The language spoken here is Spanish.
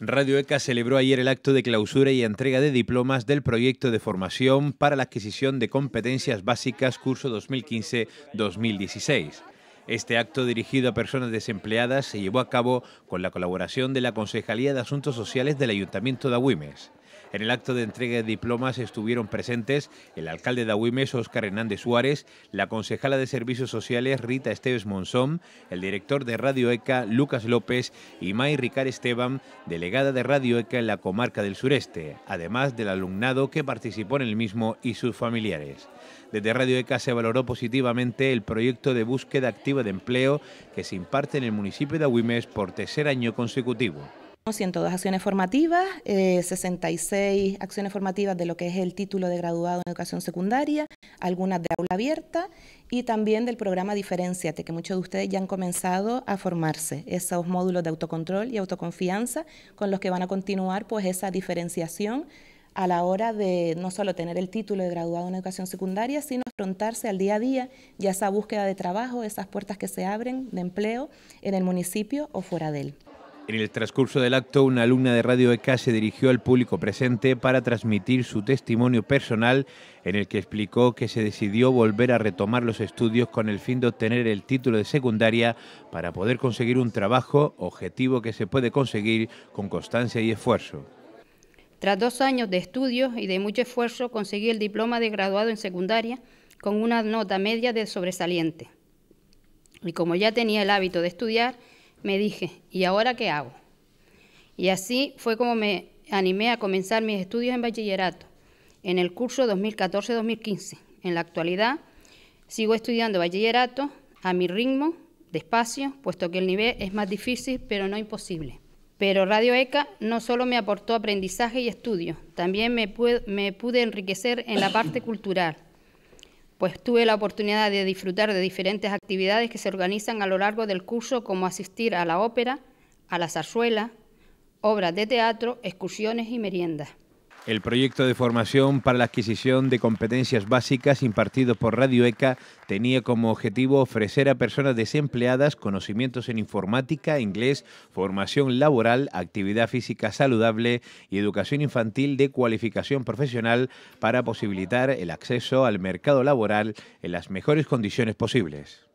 Radio ECA celebró ayer el acto de clausura y entrega de diplomas del proyecto de formación para la adquisición de competencias básicas curso 2015-2016. Este acto dirigido a personas desempleadas se llevó a cabo con la colaboración de la Concejalía de Asuntos Sociales del Ayuntamiento de Agüimes. En el acto de entrega de diplomas estuvieron presentes el alcalde de Agüimes, Óscar Hernández Suárez, la concejala de Servicios Sociales, Rita Esteves Monzón, el director de Radio ECA, Lucas López, y May Ricard Esteban, delegada de Radio ECA en la comarca del sureste, además del alumnado que participó en el mismo y sus familiares. Desde Radio ECA se valoró positivamente el proyecto de búsqueda activa de empleo que se imparte en el municipio de Agüimes por tercer año consecutivo. 102 acciones formativas, 66 eh, acciones formativas de lo que es el título de graduado en educación secundaria, algunas de aula abierta y también del programa Diferenciate, que muchos de ustedes ya han comenzado a formarse, esos módulos de autocontrol y autoconfianza con los que van a continuar pues esa diferenciación a la hora de no solo tener el título de graduado en educación secundaria, sino afrontarse al día a día ya a esa búsqueda de trabajo, esas puertas que se abren de empleo en el municipio o fuera de él. En el transcurso del acto, una alumna de Radio ECA se dirigió al público presente para transmitir su testimonio personal en el que explicó que se decidió volver a retomar los estudios con el fin de obtener el título de secundaria para poder conseguir un trabajo, objetivo que se puede conseguir con constancia y esfuerzo. Tras dos años de estudios y de mucho esfuerzo, conseguí el diploma de graduado en secundaria con una nota media de sobresaliente. Y como ya tenía el hábito de estudiar, me dije, ¿y ahora qué hago? Y así fue como me animé a comenzar mis estudios en bachillerato, en el curso 2014-2015. En la actualidad sigo estudiando bachillerato a mi ritmo, despacio, puesto que el nivel es más difícil, pero no imposible. Pero Radio ECA no solo me aportó aprendizaje y estudio, también me pude, enriquecer en la parte cultural pues tuve la oportunidad de disfrutar de diferentes actividades que se organizan a lo largo del curso, como asistir a la ópera, a la zarzuela, obras de teatro, excursiones y meriendas. El proyecto de formación para la adquisición de competencias básicas impartido por Radio ECA tenía como objetivo ofrecer a personas desempleadas conocimientos en informática, inglés, formación laboral, actividad física saludable y educación infantil de cualificación profesional para posibilitar el acceso al mercado laboral en las mejores condiciones posibles.